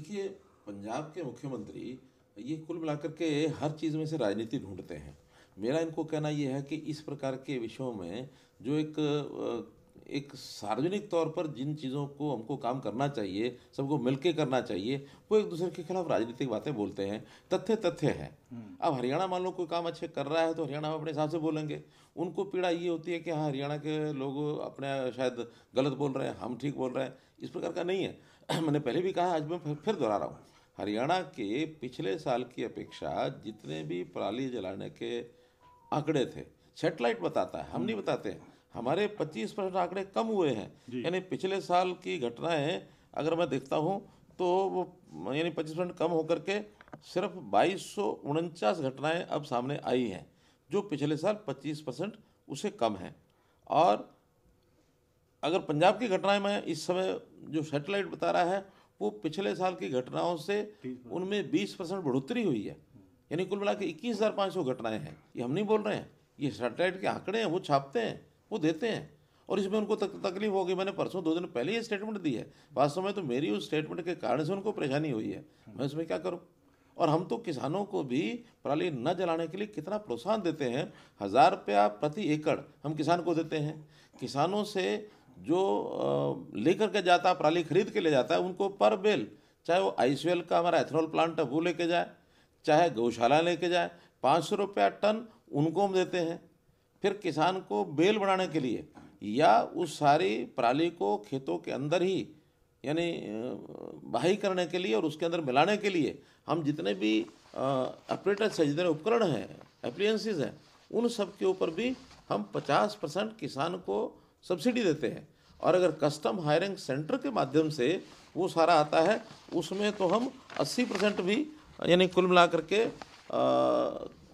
देखिए पंजाब के मुख्यमंत्री ये कुल मिलाकर के हर चीज़ में से राजनीति ढूंढते हैं मेरा इनको कहना यह है कि इस प्रकार के विषयों में जो एक एक सार्वजनिक तौर पर जिन चीज़ों को हमको काम करना चाहिए सबको मिलके करना चाहिए वो एक दूसरे के खिलाफ राजनीतिक बातें बोलते हैं तथ्य तथ्य है हम्म। अब हरियाणा मान लो कोई काम अच्छे कर रहा है तो हरियाणा में अपने हिसाब से बोलेंगे उनको पीड़ा ये होती है कि हाँ हरियाणा के लोग अपने शायद गलत बोल रहे हैं हम ठीक बोल रहे हैं इस प्रकार का नहीं है मैंने पहले भी कहा आज मैं फिर दोहरा रहा हूँ हरियाणा के पिछले साल की अपेक्षा जितने भी पराली जलाने के आंकड़े थे सेटेलाइट बताता है हम नहीं हम्म। बताते हैं हमारे 25 परसेंट आंकड़े कम हुए हैं यानी पिछले साल की घटनाएं अगर मैं देखता हूं तो वो यानी 25 परसेंट कम होकर के सिर्फ बाईस घटनाएं अब सामने आई हैं जो पिछले साल 25 परसेंट उसे कम है और अगर पंजाब की घटनाएं मैं इस समय जो सेटेलाइट बता रहा है वो पिछले साल की घटनाओं से उनमें 20 परसेंट बढ़ोतरी हुई है यानी कुल मिला के इक्कीस घटनाएं हैं ये हम नहीं बोल रहे हैं ये सेटेलाइट के आंकड़े हैं वो छापते हैं वो देते हैं और इसमें उनको तक, तकलीफ होगी मैंने परसों दो दिन पहले ये स्टेटमेंट दी है वास्तव में तो मेरी उस स्टेटमेंट के कारण से उनको परेशानी हुई है मैं उसमें क्या करूँ और हम तो किसानों को भी पराली न जलाने के लिए कितना प्रोत्साहन देते हैं हज़ार रुपया प्रति एकड़ हम किसान को देते हैं किसानों से जो लेकर के जाता है पराली खरीद के ले जाता है उनको पर बेल चाहे वो आई का हमारा एथेनॉल प्लांट है वो लेके जाए चाहे गौशाला लेके जाए पाँच सौ रुपया टन उनको हम देते हैं फिर किसान को बेल बनाने के लिए या उस सारी पराली को खेतों के अंदर ही यानी बाही करने के लिए और उसके अंदर मिलाने के लिए हम जितने भी ऑपरेटर्स हैं जितने उपकरण हैं अप्लियंसिस हैं उन सब के ऊपर भी हम 50 परसेंट किसान को सब्सिडी देते हैं और अगर कस्टम हायरिंग सेंटर के माध्यम से वो सारा आता है उसमें तो हम 80 परसेंट भी यानी कुल मिला करके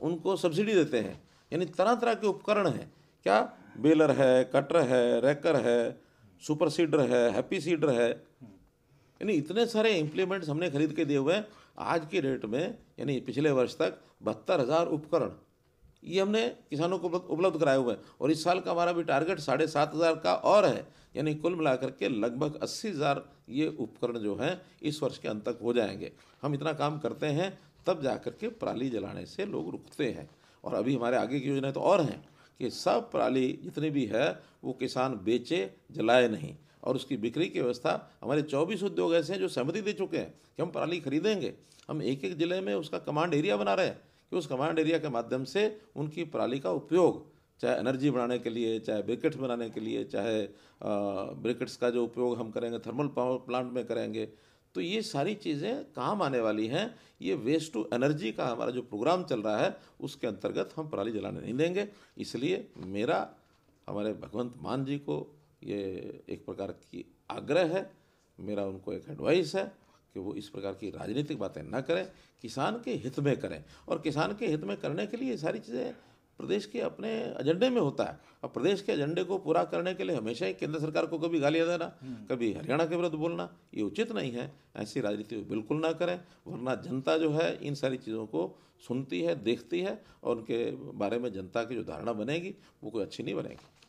उनको सब्सिडी देते हैं यानी तरह तरह के उपकरण हैं क्या बेलर है कटर है रैकर है सुपर सीडर है हैप्पी सीडर है यानी इतने सारे इम्प्लीमेंट्स हमने खरीद के दिए हुए हैं आज के रेट में यानी पिछले वर्ष तक बहत्तर हज़ार उपकरण ये हमने किसानों को उपलब्ध कराए हुए हैं और इस साल का हमारा भी टारगेट साढ़े सात हज़ार का और है यानी कुल मिलाकर के लगभग अस्सी हज़ार ये उपकरण जो हैं इस वर्ष के अंत तक हो जाएंगे हम इतना काम करते हैं तब जा कर के पराली जलाने से लोग रुकते हैं और अभी हमारे आगे की योजनाएं तो और हैं कि सब पराली जितनी भी है वो किसान बेचे जलाए नहीं और उसकी बिक्री की व्यवस्था हमारे चौबीस उद्योग ऐसे हैं जो सहमति दे चुके हैं कि हम पराली खरीदेंगे हम एक एक ज़िले में उसका कमांड एरिया बना रहे हैं कि उस कमांड एरिया के माध्यम से उनकी पराली का उपयोग चाहे एनर्जी बनाने के लिए चाहे ब्रिकेट्स बनाने के लिए चाहे ब्रिकेट्स का जो उपयोग हम करेंगे थर्मल पावर प्लांट में करेंगे तो ये सारी चीज़ें काम आने वाली हैं ये वेस्ट टू एनर्जी का हमारा जो प्रोग्राम चल रहा है उसके अंतर्गत हम पराली जलाने नहीं देंगे इसलिए मेरा हमारे भगवंत मान जी को ये एक प्रकार की आग्रह है मेरा उनको एक एडवाइस है कि वो इस प्रकार की राजनीतिक बातें ना करें किसान के हित में करें और किसान के हित में करने के लिए सारी चीज़ें प्रदेश के अपने एजेंडे में होता है और प्रदेश के एजेंडे को पूरा करने के लिए हमेशा ही केंद्र सरकार को कभी गालियाँ देना हम्म। कभी हरियाणा के विरुद्ध बोलना ये उचित नहीं है ऐसी राजनीति बिल्कुल ना करें वरना जनता जो है इन सारी चीज़ों को सुनती है देखती है और उनके बारे में जनता की जो धारणा बनेगी वो कोई अच्छी नहीं बनेगी